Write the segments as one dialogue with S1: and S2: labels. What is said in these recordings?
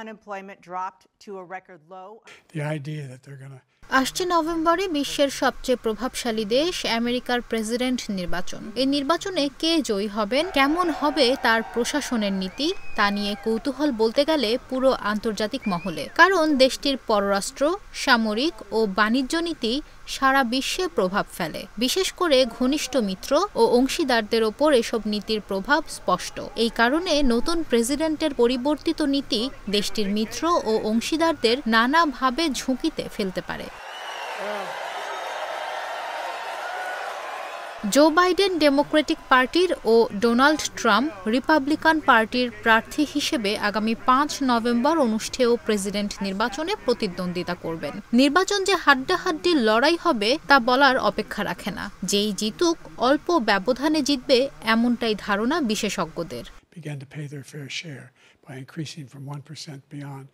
S1: unemployment dropped to a record low. The idea that they're going to আসছে নভেম্বরে বিশ্বের সবচেয়ে প্রভাবশালী দেশ আমেরিকার প্রেসিডেন্ট নির্বাচন এই নির্বাচনে কে জয়ী হবেন কেমন হবে তার প্রশাসনের নীতি তা নিয়ে কৌতূহল বলতে গেলে পুরো আন্তর্জাতিক মহলে কারণ দেশটির পররাষ্ট্র সামরিক ও বাণিজ্য নীতি সারা বিশ্বে প্রভাব ফেলে বিশেষ করে ঘনিষ্ঠ মিত্র ও অংশীদারদের ওপর এসব নীতির প্রভাব স্পষ্ট এই কারণে নতুন প্রেসিডেন্টের পরিবর্তিত নীতি দেশটির মিত্র ও অংশীদারদের নানাভাবে ঝুঁকিতে ফেলতে পারে জো বাইডেন ডেমোক্রেটিক পার্টির ও ডোনাল্ড ট্রাম্প রিপাবলিকান পার্টির প্রার্থী হিসেবে আগামী পাঁচ নভেম্বর অনুষ্ঠেয় প্রেসিডেন্ট নির্বাচনে প্রতিদ্বন্দ্বিতা করবেন নির্বাচন যে হাড্ডাহাড্ডি লড়াই হবে তা বলার অপেক্ষা রাখে না যেই জিতুক অল্প ব্যবধানে জিতবে এমনটাই ধারণা বিশেষজ্ঞদের began to pay their fair share by increasing from 1% beyond.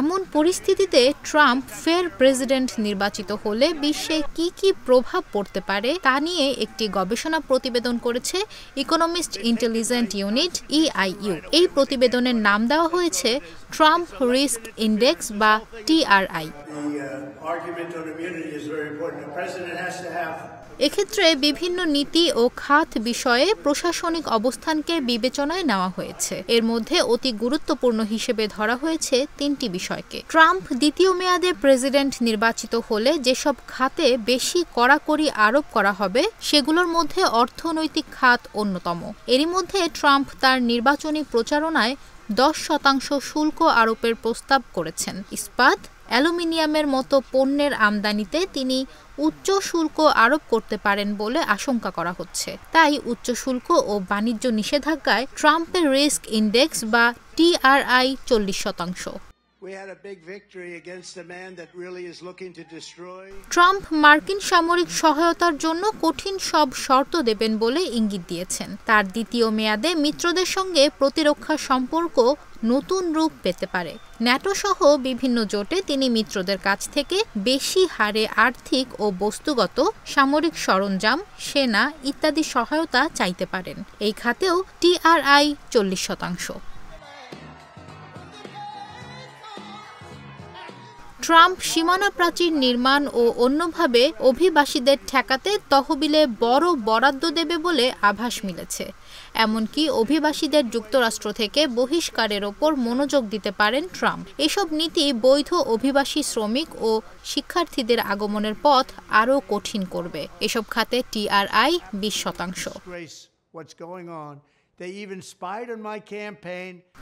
S1: এমন পরিস্থিতিতে ট্রাম্প ফের প্রেসিডেন্ট নির্বাচিত হলে বিশ্বে কি কি প্রভাব পড়তে পারে তা নিয়ে একটি গবেষণা প্রতিবেদন করেছে Economist Intelligent Unit EIU e এই প্রতিবেদনের নাম দেওয়া হয়েছে ট্রাম্প রিস্ক ইন্ডেক্স বা TRI The uh, argument on immunity is very important. The president has to have এক্ষেত্রে বিভিন্ন নীতি ও খাত বিষয়ে প্রশাসনিক অবস্থানকে বিবেচনায় নেওয়া হয়েছে এর মধ্যে অতি গুরুত্বপূর্ণ হিসেবে ধরা হয়েছে তিনটি বিষয়কে ট্রাম্প দ্বিতীয় মেয়াদে প্রেসিডেন্ট নির্বাচিত হলে যেসব খাতে বেশি কড়াকড়ি আরোপ করা হবে সেগুলোর মধ্যে অর্থনৈতিক খাত অন্যতম এরই মধ্যে ট্রাম্প তার নির্বাচনী প্রচারণায় দশ শতাংশ শুল্ক আরোপের প্রস্তাব করেছেন ইস্পাত অ্যালুমিনিয়ামের মতো পণ্যের আমদানিতে তিনি উচ্চ শুল্ক আরোপ করতে পারেন বলে আশঙ্কা করা হচ্ছে তাই উচ্চ শুল্ক ও বাণিজ্য নিষেধাজ্ঞায় ট্রাম্পের রিস্ক ইন্ডেক্স বা টিআরআই চল্লিশ শতাংশ ট্রাম্প মার্কিন সামরিক সহায়তার জন্য কঠিন সব শর্ত দেবেন বলে ইঙ্গিত দিয়েছেন তার দ্বিতীয় মেয়াদে মিত্রদের সঙ্গে প্রতিরক্ষা সম্পর্ক নতুন রূপ পেতে পারে ন্যাটো সহ বিভিন্ন জোটে তিনি মিত্রদের কাছ থেকে বেশি হারে আর্থিক ও বস্তুগত সামরিক সরঞ্জাম সেনা ইত্যাদি সহায়তা চাইতে পারেন এই খাতেও টিআরআই চল্লিশ শতাংশ ট্রাম্প সীমানা প্রাচীর নির্মাণ ও অন্যভাবে অভিবাসীদের ঠেকাতে তহবিলে বড় বরাদ্দ দেবে বলে আভাস মিলেছে এমনকি অভিবাসীদের যুক্তরাষ্ট্র থেকে বহিষ্কারের ওপর মনোযোগ দিতে পারেন ট্রাম্প এসব নীতি বৈধ অভিবাসী শ্রমিক ও শিক্ষার্থীদের আগমনের পথ আরও কঠিন করবে এসব খাতে টিআরআই বিশ শতাংশ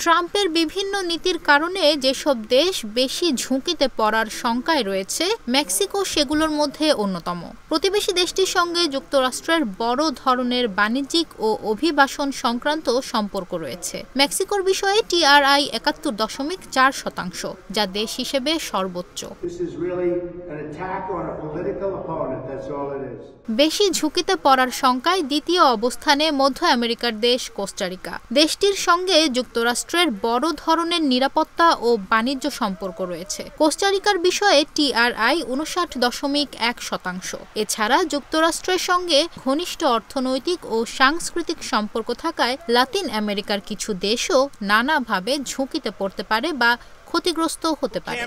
S1: ট্রাম্পের বিভিন্ন নীতির কারণে যেসব দেশ বেশি ঝুঁকিতে পড়ার শঙ্কায় রয়েছে মেক্সিকো সেগুলোর মধ্যে অন্যতম প্রতিবেশী দেশটির সঙ্গে যুক্তরাষ্ট্রের বড় ধরনের বাণিজ্যিক ও অভিবাসন সংক্রান্ত সম্পর্ক রয়েছে মেক্সিকোর বিষয়ে টিআরআই একাত্তর দশমিক চার শতাংশ যা দেশ হিসেবে সর্বোচ্চ বেশি ঝুঁকিতে পড়ার শঙ্কায় দ্বিতীয় অবস্থানে মধ্য আমেরিকার দেশ কোস্টারিকা দেশটির সঙ্গে যুক্তরাষ্ট্রের বড় ধরনের নিরাপত্তা ও বাণিজ্য সম্পর্ক রয়েছে কোস্টারিকার বিষয়ে টিআরআই উনষাট দশমিক এক শতাংশ এছাড়া যুক্তরাষ্ট্রের সঙ্গে ঘনিষ্ঠ অর্থনৈতিক ও সাংস্কৃতিক সম্পর্ক থাকায় লাতিন আমেরিকার কিছু দেশও নানাভাবে ঝুঁকিতে পড়তে পারে বা ক্ষতিগ্রস্ত হতে পারে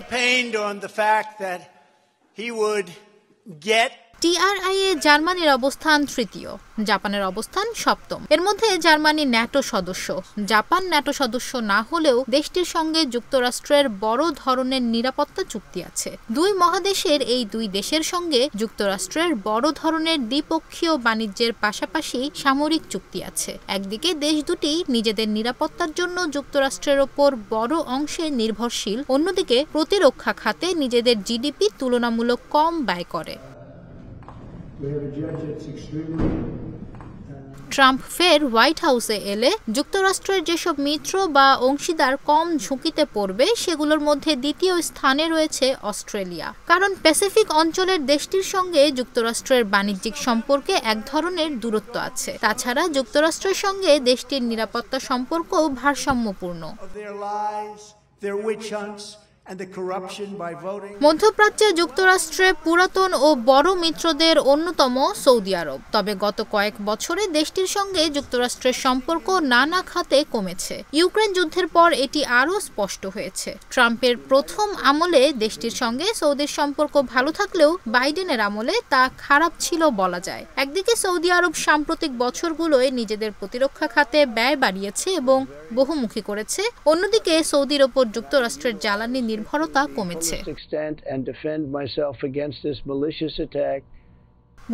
S1: এ জার্মানির অবস্থান তৃতীয় জাপানের অবস্থান সপ্তম এর মধ্যে জার্মানি ন্যাটো সদস্য জাপান ন্যাটো সদস্য না হলেও দেশটির সঙ্গে যুক্তরাষ্ট্রের বড় ধরনের নিরাপত্তা চুক্তি আছে দুই মহাদেশের এই দুই দেশের সঙ্গে যুক্তরাষ্ট্রের বড় ধরনের দ্বিপক্ষীয় বাণিজ্যের পাশাপাশি সামরিক চুক্তি আছে একদিকে দেশ দুটি নিজেদের নিরাপত্তার জন্য যুক্তরাষ্ট্রের ওপর বড় অংশে নির্ভরশীল অন্যদিকে প্রতিরক্ষা খাতে নিজেদের জিডিপি তুলনামূলক কম ব্যয় করে ট্রাম্প uh, ফের হোয়াইট হাউসে এলে যুক্তরাষ্ট্রের যেসব মিত্র বা অংশীদার কম ঝুঁকিতে পড়বে সেগুলোর মধ্যে দ্বিতীয় স্থানে রয়েছে অস্ট্রেলিয়া কারণ প্যাসিফিক অঞ্চলের দেশটির সঙ্গে যুক্তরাষ্ট্রের বাণিজ্যিক সম্পর্কে এক ধরনের দূরত্ব আছে তাছাড়া যুক্তরাষ্ট্রের সঙ্গে দেশটির নিরাপত্তা সম্পর্কও ভারসাম্যপূর্ণ মধ্যপ্রাচ্যে যুক্তরাষ্ট্রে পুরাতন ও বড় মিত্রদের অন্যতম সৌদি আরব তবে গত কয়েক বছরে দেশটির সঙ্গে যুক্তরাষ্ট্রের সম্পর্ক নানা খাতে কমেছে ইউক্রেন যুদ্ধের পর এটি আরও স্পষ্ট হয়েছে ট্রাম্পের প্রথম আমলে দেশটির সঙ্গে সৌদির সম্পর্ক ভালো থাকলেও বাইডেনের আমলে তা খারাপ ছিল বলা যায় একদিকে সৌদি আরব সাম্প্রতিক বছরগুলোয় নিজেদের প্রতিরক্ষা খাতে ব্যয় বাড়িয়েছে এবং বহুমুখী করেছে অন্যদিকে সৌদির ওপর যুক্তরাষ্ট্রের জ্বালানি নির্ভরতা কমেছে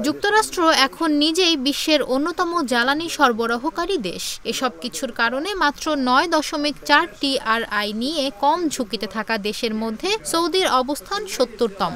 S1: যুক্তরাষ্ট্র এখন নিজেই বিশ্বের অন্যতম জ্বালানি সরবরাহকারী দেশ এসব কিছুর কারণে মাত্র নয় দশমিক চার টিআরআই নিয়ে কম ঝুঁকিতে থাকা দেশের মধ্যে সৌদির অবস্থান সত্তরতম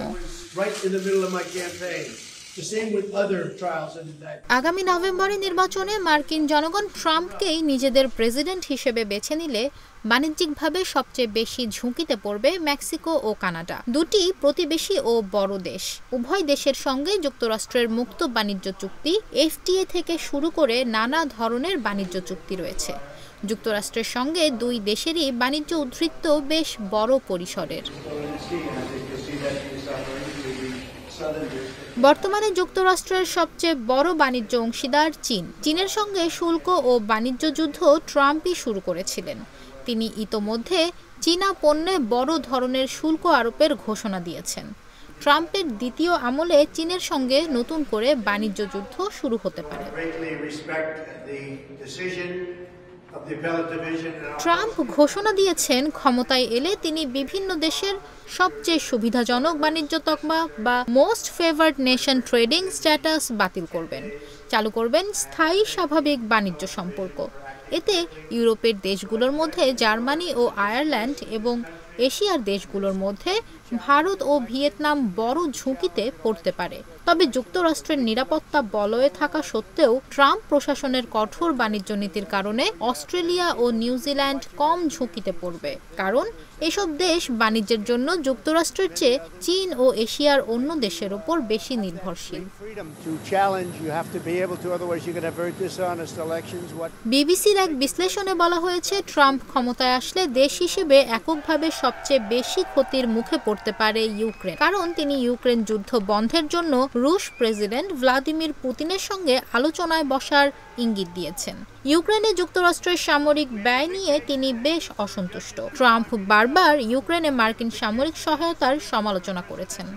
S1: আগামী নভেম্বরে নির্বাচনে মার্কিন জনগণ ট্রাম্পকেই নিজেদের প্রেসিডেন্ট হিসেবে বেছে নিলে বাণিজ্যিকভাবে সবচেয়ে বেশি ঝুঁকিতে পড়বে মেক্সিকো ও কানাডা দুটি প্রতিবেশী ও বড় দেশ উভয় দেশের সঙ্গে যুক্তরাষ্ট্রের মুক্ত বাণিজ্য চুক্তি এফটিএ থেকে শুরু করে নানা ধরনের বাণিজ্য চুক্তি রয়েছে যুক্তরাষ্ট্রের সঙ্গে দুই দেশেরই বাণিজ্য উদ্ধৃত্ত বেশ বড় পরিসরের বর্তমানে যুক্তরাষ্ট্রের সবচেয়ে বড় বাণিজ্য অংশীদার চীন চীনের সঙ্গে শুল্ক ও বাণিজ্য যুদ্ধ ট্রাম্পই শুরু করেছিলেন তিনি ইতোমধ্যে চীনা পণ্যে বড় ধরনের শুল্ক আরোপের ঘোষণা দিয়েছেন ট্রাম্পের দ্বিতীয় আমলে চীনের সঙ্গে নতুন করে বাণিজ্য যুদ্ধ শুরু হতে পারে ট্রাম্প ঘোষণা দিয়েছেন ক্ষমতায় এলে তিনি বিভিন্ন দেশের সবচেয়ে সুবিধাজনক বাণিজ্য তকমা বা most favoured nation trading status বাতিল করবেন চালু করবেন স্থায়ী স্বাভাবিক বাণিজ্য সম্পর্ক এতে ইউরোপের দেশগুলোর মধ্যে জার্মানি ও আয়ারল্যান্ড এবং এশিয়ার দেশগুলোর মধ্যে ভারত ও ভিয়েতনাম বড় ঝুঁকিতে পড়তে পারে তবে যুক্তরাষ্ট্রের নিরাপত্তা বলয়ে থাকা সত্ত্বেও ট্রাম্প প্রশাসনের কঠোর বাণিজ্য নীতির কারণে অস্ট্রেলিয়া ও নিউজিল্যান্ড কম ঝুঁকিতে পড়বে কারণ এসব দেশ বাণিজ্যের জন্য যুক্তরাষ্ট্রের চেয়ে চীন ও এশিয়ার অন্য দেশের ওপর বেশি নির্ভরশীল বিবিসির এক বিশ্লেষণে বলা হয়েছে ট্রাম্প ক্ষমতায় আসলে দেশ হিসেবে এককভাবে সবচেয়ে বেশি ক্ষতির মুখে পড়তে পারে ইউক্রেন কারণ তিনি ইউক্রেন যুদ্ধ বন্ধের জন্য রুশ প্রেসিডেন্ট ভ্লাদিমির পুতিনের সঙ্গে আলোচনায় বসার ইঙ্গিত দিয়েছেন ইউক্রেনে যুক্তরাষ্ট্রের সামরিক ব্যয় নিয়ে তিনি বেশ অসন্তুষ্ট ট্রাম্প বারবার ইউক্রেনে মার্কিন সামরিক সহায়তার সমালোচনা করেছেন